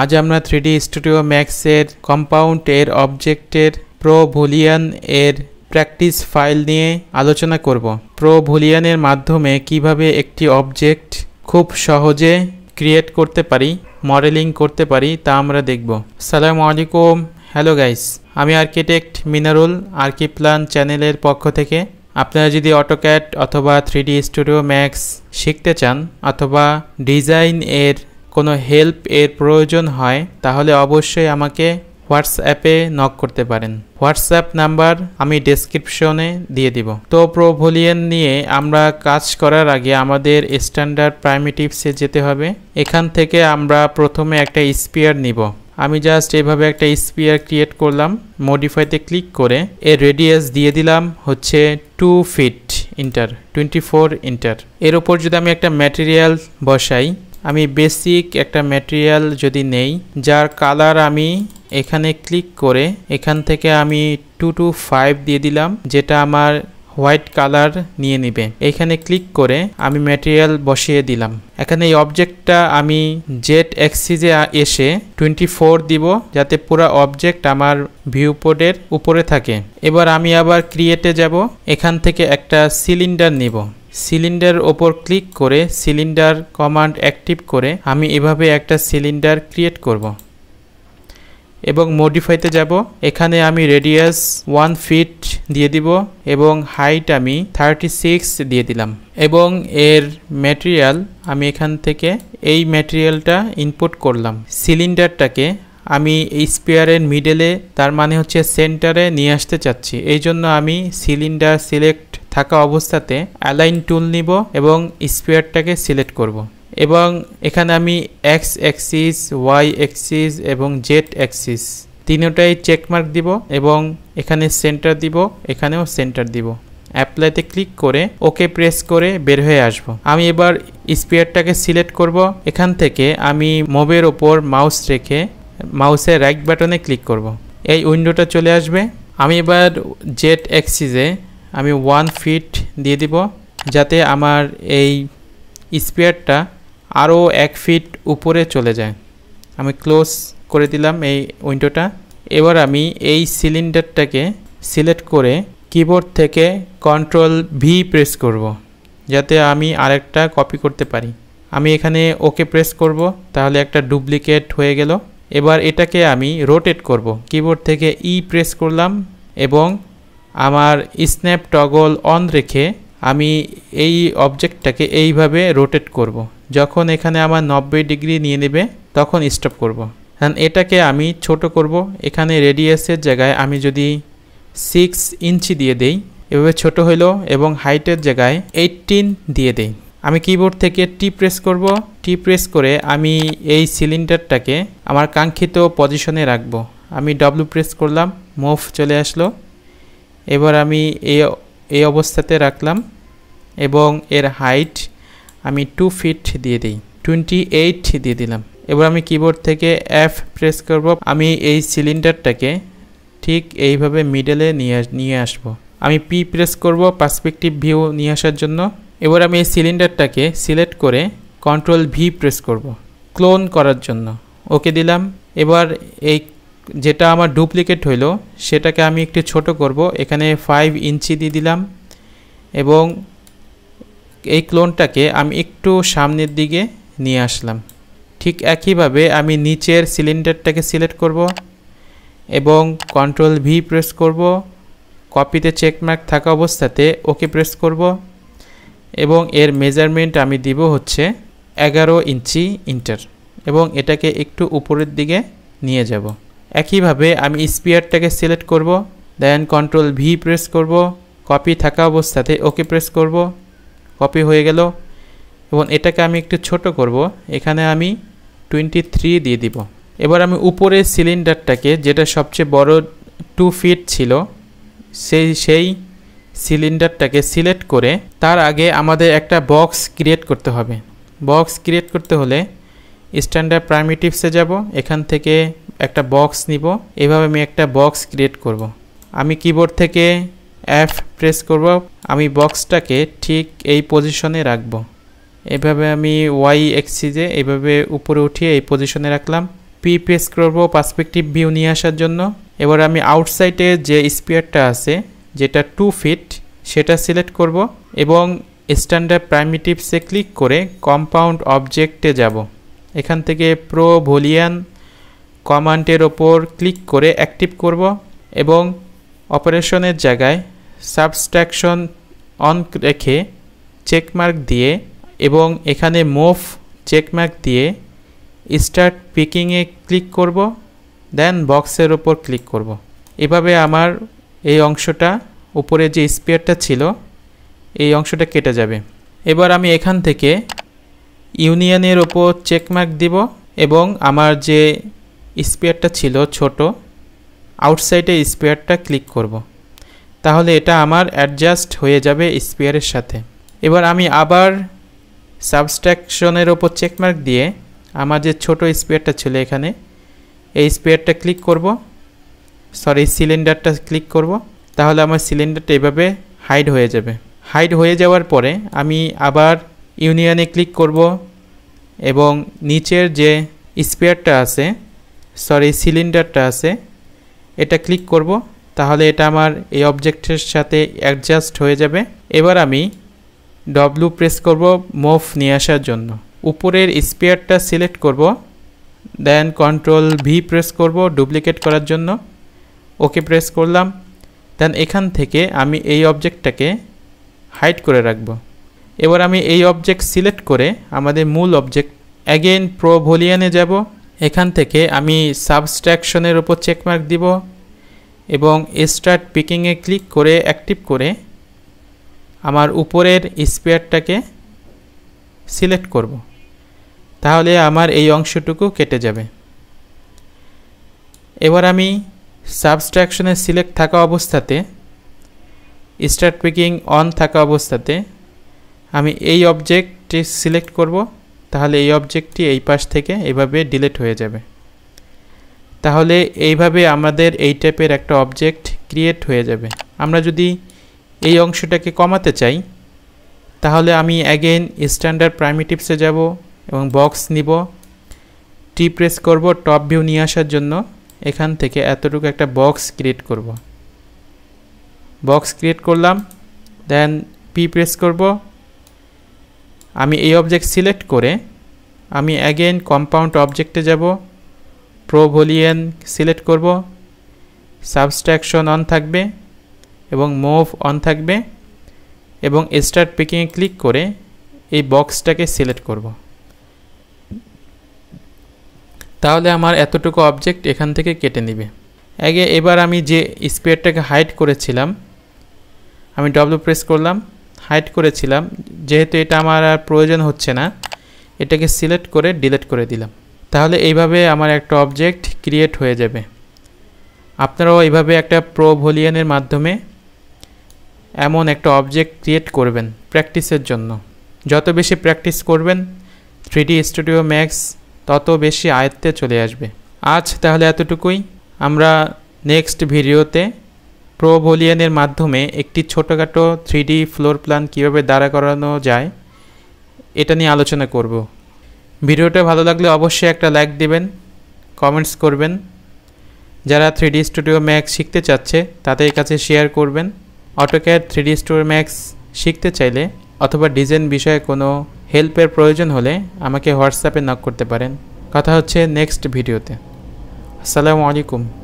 আজ আমরা three D studio ম্যাক্সের কম্পাউন্ড এর অবজেক্টের প্রো ভুলিয়ান এর প্র্যাকটিস ফাইল নিয়ে আলোচনা করব প্রো ভুলিয়ানের মাধ্যমে কিভাবে একটি অবজেক্ট খুব সহজে ক্রিয়েট করতে পারি মডেলিং করতে পারি তা আমরা দেখব সালাম আলাইকুম হ্যালো গাইস আমি আর্কিটেক্ট মিনারুল আর্কিপ্লান চ্যানেলের পক্ষ থেকে আপনারা যদি অটোক্যাট অথবা থ্রি স্টুডিও ম্যাক্স শিখতে চান অথবা ডিজাইন এর কোনো হেল্প এর প্রয়োজন হয় তাহলে অবশ্যই আমাকে হোয়াটসঅ্যাপে নক করতে পারেন হোয়াটসঅ্যাপ নাম্বার আমি ডেসক্রিপশনে দিয়ে দিব তো প্রোভোলিয়ান নিয়ে আমরা কাজ করার আগে আমাদের স্ট্যান্ডার্ড প্রাইমেটিভসে যেতে হবে এখান থেকে আমরা প্রথমে একটা স্পিয়ার নিব আমি জাস্ট এভাবে একটা স্পিয়ার ক্রিয়েট করলাম মডিফাইতে ক্লিক করে এর রেডিয়াস দিয়ে দিলাম হচ্ছে two feet into twenty four into এর ওপর যদি আমি একটা ম্যাটেরিয়াল বসাই আমি বেসিক একটা ম্যাটেরিয়াল যদি নেই যার কালার আমি এখানে ক্লিক করে এখান থেকে আমি টু টু ফাইভ দিয়ে দিলাম যেটা আমার হোয়াইট কালার নিয়ে নিবে এখানে ক্লিক করে আমি ম্যাটেরিয়াল বসিয়ে দিলাম এখানে এই অবজেক্টটা আমি জেট এক্সিজে এসে টোয়েন্টি ফোর দিব যাতে পুরো অবজেক্ট আমার ভিউপোর্টের উপরে থাকে এবার আমি আবার ক্রিয়েটে যাব এখান থেকে একটা সিলিন্ডার নিব সিলিন্ডার ওপর ক্লিক করে সিলিন্ডার কমান্ড অ্যাক্টিভ করে আমি এভাবে একটা সিলিন্ডার ক্রিয়েট করব এবং মডিফাইতে যাব এখানে আমি রেডিয়াস ওয়ান ফিট দিয়ে দিব এবং হাইট আমি থার্টি সিক্স দিয়ে দিলাম এবং এর ম্যাটেরিয়াল আমি এখান থেকে এই ম্যাটেরিয়ালটা ইনপুট করলাম সিলিন্ডারটাকে আমি এই স্পেয়ারের মিডেলে তার মানে হচ্ছে সেন্টারে নিয়ে আসতে চাচ্ছি এই জন্য আমি সিলিন্ডার সিলেক্ট থাকা অবস্থাতে অ্যালাইন টুল নিব এবং স্পেয়ারটাকে সিলেক্ট করব। এবং এখানে আমি এক্স অ্যাক্সিস ওয়াই অ্যাক্সিস এবং জেড অ্যাক্সিস তিনটাই চেকমার্ক দিব এবং এখানে সেন্টার দিব এখানেও সেন্টার দিব অ্যাপ্লাইতে ক্লিক করে ওকে প্রেস করে বের হয়ে আসব। আমি এবার স্পিয়ারটাকে সিলেক্ট করব এখান থেকে আমি মোবের ওপর মাউস রেখে মাউসের রাইট বাটনে ক্লিক করব। এই উইন্ডোটা চলে আসবে আমি এবার জেট অ্যাক্সিসে আমি ওয়ান ফিট দিয়ে দিব যাতে আমার এই স্পেয়ারটা আরও এক ফিট উপরে চলে যায় আমি ক্লোজ করে দিলাম এই উইন্ডোটা এবার আমি এই সিলিন্ডারটাকে সিলেক্ট করে কিবোর্ড থেকে কন্ট্রোল ভি প্রেস করব। যাতে আমি আরেকটা কপি করতে পারি আমি এখানে ওকে প্রেস করব তাহলে একটা ডুপ্লিকেট হয়ে গেল এবার এটাকে আমি রোটেট করব কিবোর্ড থেকে ই e প্রেস করলাম এবং আমার স্ন্যাপ টগল অন রেখে আমি এই অবজেক্টটাকে এইভাবে রোটেট করব। যখন এখানে আমার নব্বই ডিগ্রি নিয়ে নেবে তখন স্টপ করব। কারণ এটাকে আমি ছোট করব এখানে রেডিয়াসের জায়গায় আমি যদি সিক্স ইঞ্চি দিয়ে দেই এভাবে ছোট হইল এবং হাইটের জায়গায় এইটিন দিয়ে দেই আমি কিবোর্ড থেকে টি প্রেস করব টি প্রেস করে আমি এই সিলিন্ডারটাকে আমার কাঙ্ক্ষিত পজিশনে রাখব আমি ডব্লু প্রেস করলাম মুভ চলে আসলো এবার আমি এই এই অবস্থাতে রাখলাম এবং এর হাইট আমি টু ফিট দিয়ে দিই টোয়েন্টি এইট দিয়ে দিলাম এবার আমি কিবোর্ড থেকে অ্যাফ প্রেস করব আমি এই সিলিন্ডারটাকে ঠিক এইভাবে মিডেলে নিয়ে নিয়ে আসবো আমি পি প্রেস করব পার্সপেক্টিভ ভিউ নিয়ে আসার জন্য এবার আমি এই সিলিন্ডারটাকে সিলেক্ট করে কন্ট্রোল ভি প্রেস করব ক্লোন করার জন্য ওকে দিলাম এবার এই যেটা আমার ডুপ্লিকেট হইল সেটাকে আমি একটু ছোট করব এখানে ফাইভ ইঞ্চি দিয়ে দিলাম এবং এই ক্লোনটাকে আমি একটু সামনের দিকে নিয়ে আসলাম ঠিক একইভাবে আমি নিচের সিলিন্ডারটাকে সিলেক্ট করব এবং কন্ট্রোল ভি প্রেস করব কপিতে চেকমার্ক থাকা অবস্থাতে ওকে প্রেস করব এবং এর মেজারমেন্ট আমি দিব হচ্ছে এগারো ইঞ্চি ইন্টার এবং এটাকে একটু উপরের দিকে নিয়ে যাব একইভাবে আমি স্পিয়ারটাকে সিলেক্ট করব দেন কন্ট্রোল ভি প্রেস করব কপি থাকা অবস্থাতে ওকে প্রেস করব কপি হয়ে গেল এবং এটাকে আমি একটু ছোট করব এখানে আমি টোয়েন্টি থ্রি দিয়ে দিব এবার আমি উপরের সিলিন্ডারটাকে যেটা সবচেয়ে বড় টু ফিট ছিল সেই সেই সিলিন্ডারটাকে সিলেক্ট করে তার আগে আমাদের একটা বক্স ক্রিয়েট করতে হবে বক্স ক্রিয়েট করতে হলে স্ট্যান্ডার্ড প্রাইমিটিভসে যাব এখান থেকে একটা বক্স নিব এভাবে আমি একটা বক্স ক্রিয়েট করব। আমি কিবোর্ড থেকে অ্যাফ প্রেস করব আমি বক্সটাকে ঠিক এই পজিশনে রাখব এভাবে আমি ওয়াই এক্সিজে এভাবে উপরে উঠিয়ে এই পজিশনে রাখলাম পি প্রেস করব পার্সপেক্টিভ ভিউ নিয়ে আসার জন্য এবার আমি আউটসাইডে যে স্পিয়ারটা আছে যেটা টু ফিট সেটা সিলেক্ট করব এবং স্ট্যান্ডার্ড প্রাইমিটিভসে ক্লিক করে কম্পাউন্ড অবজেক্টে যাব এখান থেকে প্রো ভলিয়ান কমান্ডের ওপর ক্লিক করে অ্যাক্টিভ করব এবং অপারেশনের জায়গায় সাবস্ট্রাকশন অন রেখে চেকমার্ক দিয়ে এবং এখানে মোফ চেকমার্ক দিয়ে স্টার্ট পিকিংয়ে ক্লিক করব দেন বক্সের ওপর ক্লিক করব। এভাবে আমার এই অংশটা উপরে যে স্পেয়ারটা ছিল এই অংশটা কেটে যাবে এবার আমি এখান থেকে ইউনিয়নের ওপর চেকমার্ক দিব এবং আমার যে স্পেয়ারটা ছিল ছোট আউটসাইডে স্পেয়ারটা ক্লিক করব। তাহলে এটা আমার অ্যাডজাস্ট হয়ে যাবে স্পেয়ারের সাথে এবার আমি আবার সাবস্ট্রাকশনের ওপর চেকমার্ক দিয়ে আমার যে ছোট স্পেয়ারটা ছিল এখানে এই স্পেয়ারটা ক্লিক করব সরি সিলিন্ডারটা ক্লিক করব তাহলে আমার সিলিন্ডারটা এভাবে হাইড হয়ে যাবে হাইড হয়ে যাওয়ার পরে আমি আবার ইউনিয়নে ক্লিক করব এবং নিচের যে স্পেয়ারটা আছে সরি সিলিন্ডারটা আছে এটা ক্লিক করব তাহলে এটা আমার এই অবজেক্টের সাথে অ্যাডজাস্ট হয়ে যাবে এবার আমি ডব্লু প্রেস করব মুভ নিয়ে আসার জন্য উপরের স্পেয়ারটা সিলেক্ট করব দেন কন্ট্রোল ভি প্রেস করব ডুপ্লিকেট করার জন্য ওকে প্রেস করলাম দেন এখান থেকে আমি এই অবজেক্টটাকে হাইড করে রাখব এবার আমি এই অবজেক্ট সিলেক্ট করে আমাদের মূল অবজেক্ট অ্যাগেন প্রো ভলিয়ানে যাব এখান থেকে আমি সাবস্ট্রাকশনের ওপর চেকমার্ক দিব এবং স্টার্ট পিকিংয়ে ক্লিক করে অ্যাক্টিভ করে আমার উপরের স্পেয়ারটাকে সিলেক্ট করব তাহলে আমার এই অংশটুকু কেটে যাবে এবার আমি সাবস্ট্রাকশনে সিলেক্ট থাকা অবস্থাতে স্টার্ট পিকিং অন থাকা অবস্থাতে আমি এই অবজেক্টটি সিলেক্ট করব তাহলে এই অবজেক্টটি এই পাশ থেকে এভাবে ডিলেট হয়ে যাবে তাহলে এইভাবে আমাদের এই টাইপের একটা অবজেক্ট ক্রিয়েট হয়ে যাবে আমরা যদি এই অংশটাকে কমাতে চাই তাহলে আমি অ্যাগেন স্ট্যান্ডার্ড প্রাইমেটিভসে যাব এবং বক্স নিব টি প্রেস করব টপ ভিউ নিয়ে আসার জন্য এখান থেকে এতটুকু একটা বক্স ক্রিয়েট করব বক্স ক্রিয়েট করলাম দেন পি প্রেস করব আমি এই অবজেক্ট সিলেক্ট করে আমি অ্যাগেন কম্পাউন্ড অবজেক্টে যাব প্রোভলিয়ান সিলেক্ট করব সাবস্ট্রাকশন অন থাকবে এবং মুভ অন থাকবে এবং স্টার্ট পিকিংয়ে ক্লিক করে এই বক্সটাকে সিলেক্ট করব তাহলে আমার এতটুকু অবজেক্ট এখান থেকে কেটে নেবে আগে এবার আমি যে স্পেয়ারটাকে হাইড করেছিলাম আমি ডব্লু প্রেস করলাম হাইড করেছিলাম যেহেতু এটা আমার আর প্রয়োজন হচ্ছে না এটাকে সিলেক্ট করে ডিলেট করে দিলাম তাহলে এইভাবে আমার একটা অবজেক্ট ক্রিয়েট হয়ে যাবে আপনারাও এইভাবে একটা প্রো ভলিয়ানের মাধ্যমে এমন একটা অবজেক্ট ক্রিয়েট করবেন প্র্যাকটিসের জন্য যত বেশি প্র্যাকটিস করবেন থ্রিডি স্টুডিও ম্যাক্স তত বেশি আয়ত্তে চলে আসবে আজ তাহলে এতটুকুই আমরা নেক্সট ভিডিওতে প্রো মাধ্যমে একটি ছোটোখাটো থ্রিডি ফ্লোর প্ল্যান কীভাবে দাঁড়া করানো যায় এটা নিয়ে আলোচনা করব ভিডিওটা ভালো লাগলে অবশ্যই একটা লাইক দেবেন কমেন্টস করবেন যারা থ্রিডি স্টুডিও ম্যাক্স শিখতে চাচ্ছে তাদের কাছে শেয়ার করবেন অটোক্যাড থ্রিডি স্টুডিও ম্যাক্স শিখতে চাইলে অথবা ডিজাইন বিষয়ে কোনো হেল্পের প্রয়োজন হলে আমাকে হোয়াটসঅ্যাপে নক করতে পারেন কথা হচ্ছে নেক্সট ভিডিওতে আসসালামু আলাইকুম